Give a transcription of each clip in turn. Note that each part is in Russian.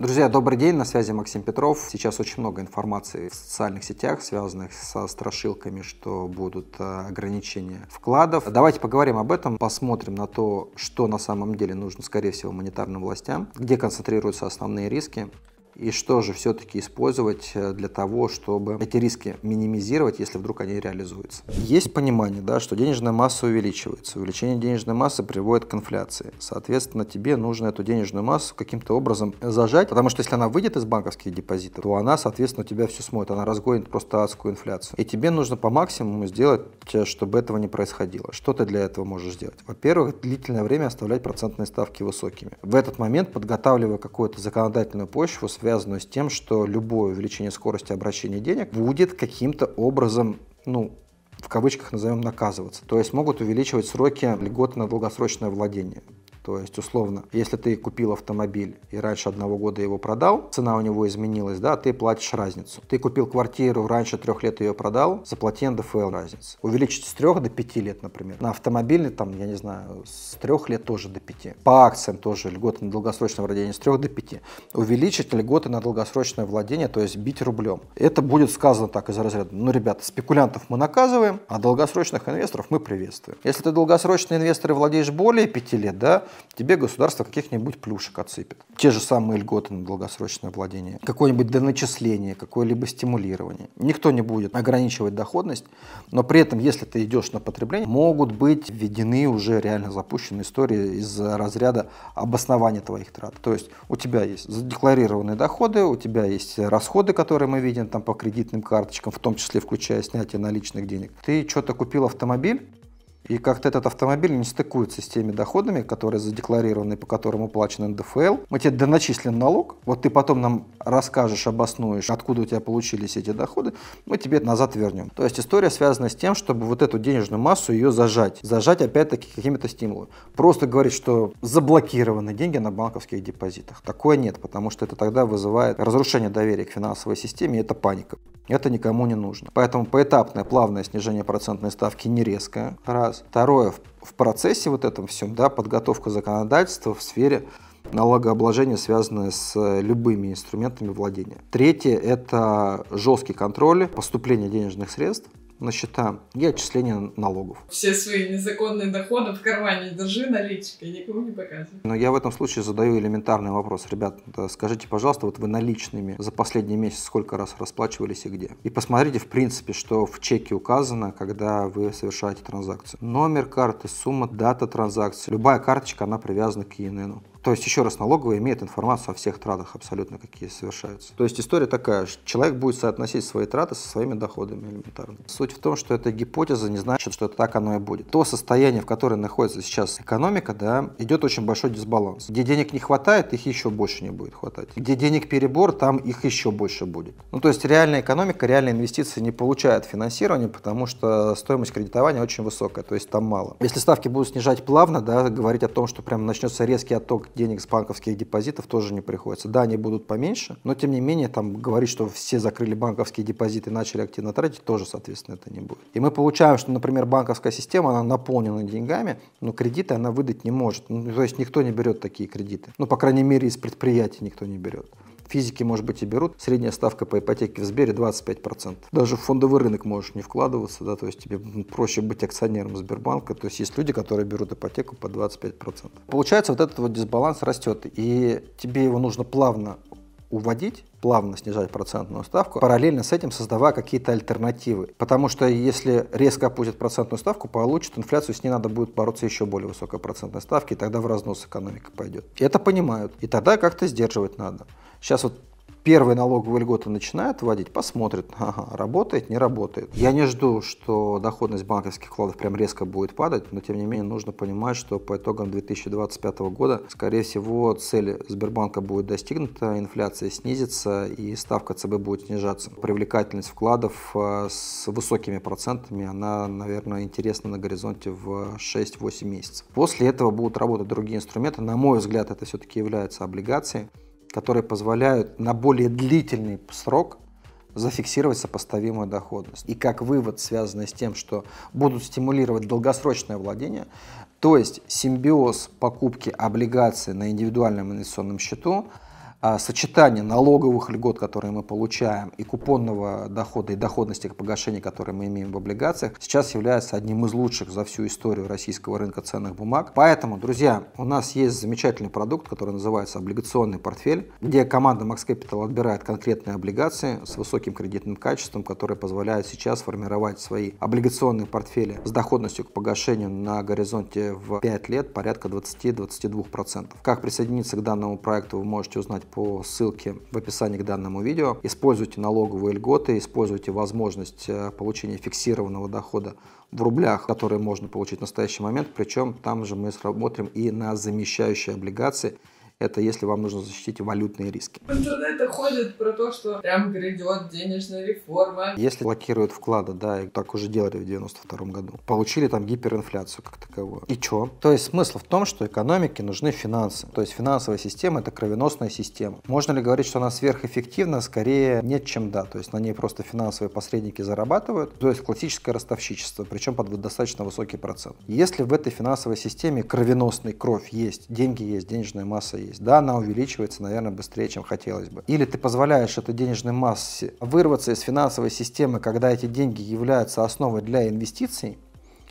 Друзья, добрый день, на связи Максим Петров. Сейчас очень много информации в социальных сетях, связанных со страшилками, что будут э, ограничения вкладов. Давайте поговорим об этом, посмотрим на то, что на самом деле нужно, скорее всего, монетарным властям, где концентрируются основные риски и что же все-таки использовать э, для того, чтобы эти риски минимизировать, если вдруг они реализуются. Есть понимание, да, что денежная масса увеличивается, увеличение денежной массы приводит к инфляции. Соответственно, тебе нужно эту денежную массу каким-то образом зажать, потому что если она выйдет из банковских депозитов, то она, соответственно, у тебя все смоет, она разгонит просто адскую инфляцию. И тебе нужно по максимуму сделать, э, чтобы этого не происходило. Что ты для этого можешь сделать? Во-первых, длительное время оставлять процентные ставки высокими. В этот момент, подготавливая какую-то законодательную почву, связанную с тем, что любое увеличение скорости обращения денег будет каким-то образом, ну, в кавычках назовем наказываться. То есть могут увеличивать сроки льготы на долгосрочное владение. То есть, условно, если ты купил автомобиль и раньше одного года его продал, цена у него изменилась, да, ты платишь разницу. Ты купил квартиру, раньше трех лет ее продал, заплати НДФЛ разницу. Увеличить с трех до пяти лет, например. На автомобильный, там, я не знаю, с трех лет тоже до пяти. По акциям тоже льготы на долгосрочное владение с трех до пяти. Увеличить льготы на долгосрочное владение, то есть бить рублем. Это будет сказано так из разряда, ну, ребята, спекулянтов мы наказываем, а долгосрочных инвесторов мы приветствуем. Если ты долгосрочный инвестор и владеешь более пяти лет, да, тебе государство каких-нибудь плюшек отсыпет. Те же самые льготы на долгосрочное владение, какое-нибудь доначисление, какое-либо стимулирование. Никто не будет ограничивать доходность, но при этом, если ты идешь на потребление, могут быть введены уже реально запущенные истории из разряда обоснования твоих трат. То есть у тебя есть задекларированные доходы, у тебя есть расходы, которые мы видим там по кредитным карточкам, в том числе включая снятие наличных денег. Ты что-то купил автомобиль, и как-то этот автомобиль не стыкуется с теми доходами, которые задекларированы, по которым уплачен НДФЛ. Мы тебе доначислен налог, вот ты потом нам расскажешь, обоснуешь, откуда у тебя получились эти доходы, мы тебе назад вернем. То есть история связана с тем, чтобы вот эту денежную массу ее зажать. Зажать опять-таки какими-то стимулами. Просто говорить, что заблокированы деньги на банковских депозитах. Такое нет, потому что это тогда вызывает разрушение доверия к финансовой системе, и это паника. Это никому не нужно. Поэтому поэтапное, плавное снижение процентной ставки не резкое. Раз раз. Второе, в процессе вот этом всем, да, подготовка законодательства в сфере налогообложения, связанное с э, любыми инструментами владения. Третье – это жесткий контроль поступления денежных средств на счета и отчисления налогов. Все свои незаконные доходы в кармане держи наличкой, никому не показывай. Но я в этом случае задаю элементарный вопрос. Ребят, да, скажите, пожалуйста, вот вы наличными за последний месяц сколько раз расплачивались и где? И посмотрите, в принципе, что в чеке указано, когда вы совершаете транзакцию. Номер карты, сумма, дата транзакции. Любая карточка, она привязана к ИНН. То есть, еще раз, налоговая имеет информацию о всех тратах абсолютно, какие совершаются. То есть, история такая, что человек будет соотносить свои траты со своими доходами элементарно. Суть в том, что эта гипотеза не значит, что так оно и будет. То состояние, в котором находится сейчас экономика, да, идет очень большой дисбаланс. Где денег не хватает, их еще больше не будет хватать. Где денег перебор, там их еще больше будет. Ну, то есть, реальная экономика, реальные инвестиции не получают финансирование, потому что стоимость кредитования очень высокая, то есть там мало. Если ставки будут снижать плавно, да, говорить о том, что прям начнется резкий отток денег с банковских депозитов тоже не приходится. Да, они будут поменьше, но тем не менее там говорить, что все закрыли банковские депозиты и начали активно тратить, тоже, соответственно, это не будет. И мы получаем, что, например, банковская система, она наполнена деньгами, но кредиты она выдать не может. Ну, то есть никто не берет такие кредиты. Ну, по крайней мере, из предприятий никто не берет. Физики, может быть, и берут. Средняя ставка по ипотеке в Сбере 25%. Даже в фондовый рынок можешь не вкладываться, да, то есть тебе проще быть акционером Сбербанка. То есть есть люди, которые берут ипотеку по 25%. Получается, вот этот вот дисбаланс растет, и тебе его нужно плавно уводить, плавно снижать процентную ставку, параллельно с этим создавая какие-то альтернативы. Потому что если резко опустят процентную ставку, получит инфляцию, с ней надо будет бороться еще более высокой процентной ставки, и тогда в разнос экономика пойдет. Это понимают, и тогда как-то сдерживать надо. Сейчас вот первые налоговые льготы начинают вводить, посмотрит, ага, работает, не работает. Я не жду, что доходность банковских вкладов прям резко будет падать, но тем не менее нужно понимать, что по итогам 2025 года, скорее всего, цель Сбербанка будет достигнута, инфляция снизится и ставка ЦБ будет снижаться. Привлекательность вкладов э, с высокими процентами, она, наверное, интересна на горизонте в 6-8 месяцев. После этого будут работать другие инструменты. На мой взгляд, это все-таки являются облигации которые позволяют на более длительный срок зафиксировать сопоставимую доходность. И как вывод, связанный с тем, что будут стимулировать долгосрочное владение, то есть симбиоз покупки облигаций на индивидуальном инвестиционном счету – а, сочетание налоговых льгот, которые мы получаем, и купонного дохода, и доходности к погашению, которые мы имеем в облигациях, сейчас является одним из лучших за всю историю российского рынка ценных бумаг. Поэтому, друзья, у нас есть замечательный продукт, который называется облигационный портфель, где команда Max Capital отбирает конкретные облигации с высоким кредитным качеством, которые позволяют сейчас формировать свои облигационные портфели с доходностью к погашению на горизонте в 5 лет порядка 20-22%. Как присоединиться к данному проекту, вы можете узнать по ссылке в описании к данному видео. Используйте налоговые льготы, используйте возможность э, получения фиксированного дохода в рублях, которые можно получить в настоящий момент. Причем там же мы смотрим и на замещающие облигации – это если вам нужно защитить валютные риски. В интернете ходит про то, что прям грядет денежная реформа. Если блокируют вклады, да, и так уже делали в 92 году, получили там гиперинфляцию как таковую. И чё? То есть смысл в том, что экономике нужны финансы. То есть финансовая система – это кровеносная система. Можно ли говорить, что она сверхэффективна? Скорее нет, чем да. То есть на ней просто финансовые посредники зарабатывают. То есть классическое ростовщичество, причем под достаточно высокий процент. Если в этой финансовой системе кровеносный кровь есть, деньги есть, денежная масса есть. Да, она увеличивается, наверное, быстрее, чем хотелось бы. Или ты позволяешь этой денежной массе вырваться из финансовой системы, когда эти деньги являются основой для инвестиций.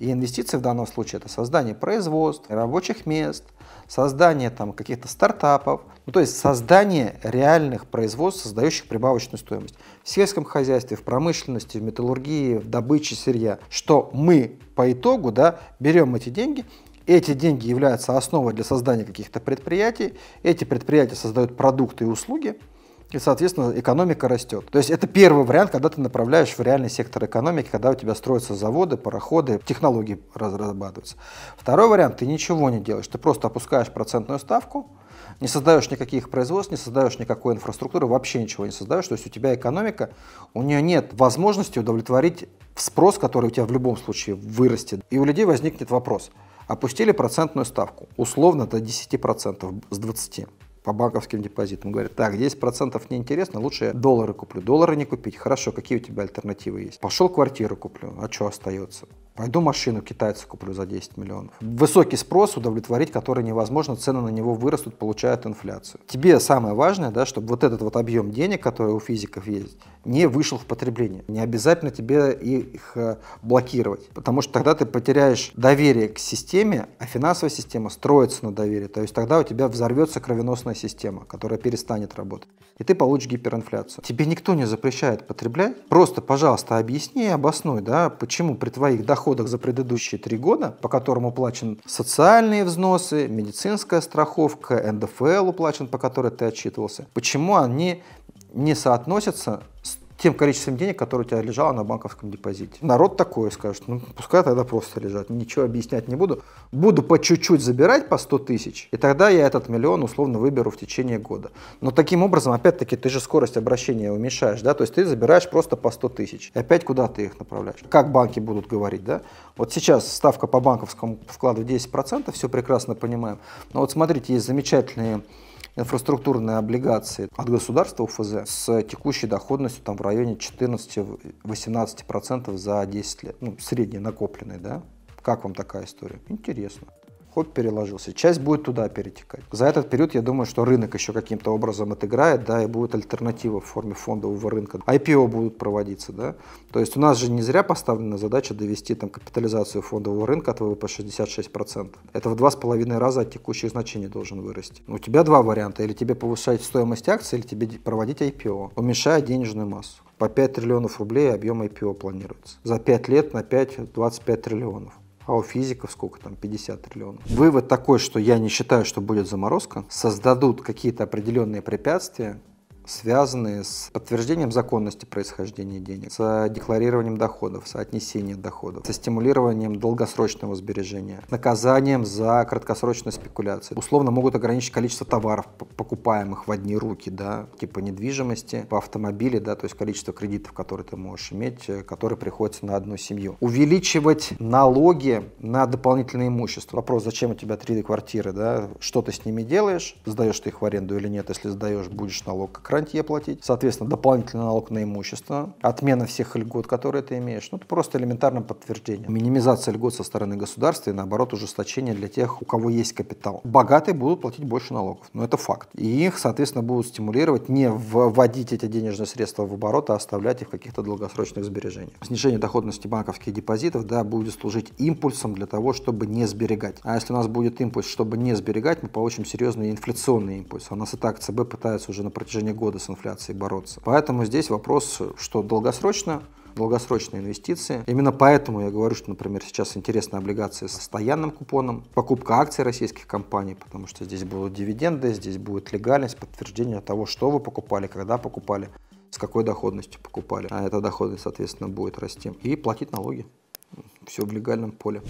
И инвестиции в данном случае это создание производств, рабочих мест, создание там каких-то стартапов, ну, то есть создание реальных производств, создающих прибавочную стоимость. В сельском хозяйстве, в промышленности, в металлургии, в добыче сырья, что мы по итогу да, берем эти деньги эти деньги являются основой для создания каких-то предприятий. Эти предприятия создают продукты и услуги, и, соответственно, экономика растет. То есть это первый вариант, когда ты направляешь в реальный сектор экономики, когда у тебя строятся заводы, пароходы, технологии разрабатываются. Второй вариант, ты ничего не делаешь, ты просто опускаешь процентную ставку, не создаешь никаких производств, не создаешь никакой инфраструктуры, вообще ничего не создаешь. То есть у тебя экономика, у нее нет возможности удовлетворить спрос, который у тебя в любом случае вырастет. И у людей возникнет вопрос – Опустили процентную ставку, условно до 10%, с 20% по банковским депозитам. Говорят, так, 10% неинтересно, лучше я доллары куплю. Доллары не купить. Хорошо, какие у тебя альтернативы есть? Пошел квартиру куплю, а что остается? Пойду машину китайцу куплю за 10 миллионов. Высокий спрос, удовлетворить который невозможно, цены на него вырастут, получают инфляцию. Тебе самое важное, да, чтобы вот этот вот объем денег, который у физиков есть, не вышел в потребление. Не обязательно тебе их э, блокировать, потому что тогда ты потеряешь доверие к системе, а финансовая система строится на доверии. То есть тогда у тебя взорвется кровеносная система, которая перестанет работать, и ты получишь гиперинфляцию. Тебе никто не запрещает потреблять, просто, пожалуйста, объясни и обоснуй, да, почему при твоих доходах доходах за предыдущие три года, по которым уплачен социальные взносы, медицинская страховка, НДФЛ уплачен, по которой ты отчитывался, почему они не соотносятся тем количеством денег, которое у тебя лежало на банковском депозите. Народ такое скажет, ну пускай тогда просто лежат, ничего объяснять не буду. Буду по чуть-чуть забирать по 100 тысяч, и тогда я этот миллион условно выберу в течение года. Но таким образом, опять-таки, ты же скорость обращения уменьшаешь, да, то есть ты забираешь просто по 100 тысяч. И опять куда ты их направляешь? Как банки будут говорить, да? Вот сейчас ставка по банковскому вкладу 10%, все прекрасно понимаем. Но вот смотрите, есть замечательные инфраструктурные облигации от государства УФЗ с текущей доходностью там в районе 14-18% за 10 лет, ну, средний накопленный, да? Как вам такая история? Интересно хоп, переложился. Часть будет туда перетекать. За этот период, я думаю, что рынок еще каким-то образом отыграет, да, и будет альтернатива в форме фондового рынка. IPO будут проводиться, да. То есть у нас же не зря поставлена задача довести там капитализацию фондового рынка от ВВП 66%. Это в два с половиной раза от текущих значений должен вырасти. У тебя два варианта. Или тебе повышать стоимость акций, или тебе проводить IPO, уменьшая денежную массу. По 5 триллионов рублей объем IPO планируется. За 5 лет на 5 25 триллионов а у физиков сколько там, 50 триллионов. Вывод такой, что я не считаю, что будет заморозка, создадут какие-то определенные препятствия, связанные с подтверждением законности происхождения денег, с декларированием доходов, с отнесением доходов, со стимулированием долгосрочного сбережения, наказанием за краткосрочную спекуляцию. Условно могут ограничить количество товаров, покупаемых в одни руки, да, типа недвижимости, по автомобиле, да, то есть количество кредитов, которые ты можешь иметь, э, которые приходится на одну семью. Увеличивать налоги на дополнительное имущество. Вопрос, зачем у тебя три квартиры, да, что ты с ними делаешь, сдаешь ты их в аренду или нет, если сдаешь, будешь налог как рантье платить, соответственно, дополнительный налог на имущество, отмена всех льгот, которые ты имеешь. Ну, это просто элементарное подтверждение. Минимизация льгот со стороны государства и, наоборот, ужесточение для тех, у кого есть капитал. Богатые будут платить больше налогов, но это факт. И их, соответственно, будут стимулировать не вводить эти денежные средства в оборот, а оставлять их в каких-то долгосрочных сбережениях. Снижение доходности банковских депозитов, да, будет служить импульсом для того, чтобы не сберегать. А если у нас будет импульс, чтобы не сберегать, мы получим серьезный инфляционный импульс. У нас и так ЦБ пытается уже на протяжении года года с инфляцией бороться. Поэтому здесь вопрос, что долгосрочно, долгосрочные инвестиции. Именно поэтому я говорю, что, например, сейчас интересны облигации с постоянным купоном, покупка акций российских компаний, потому что здесь будут дивиденды, здесь будет легальность, подтверждение того, что вы покупали, когда покупали, с какой доходностью покупали. А эта доходность, соответственно, будет расти. И платить налоги. Все в легальном поле.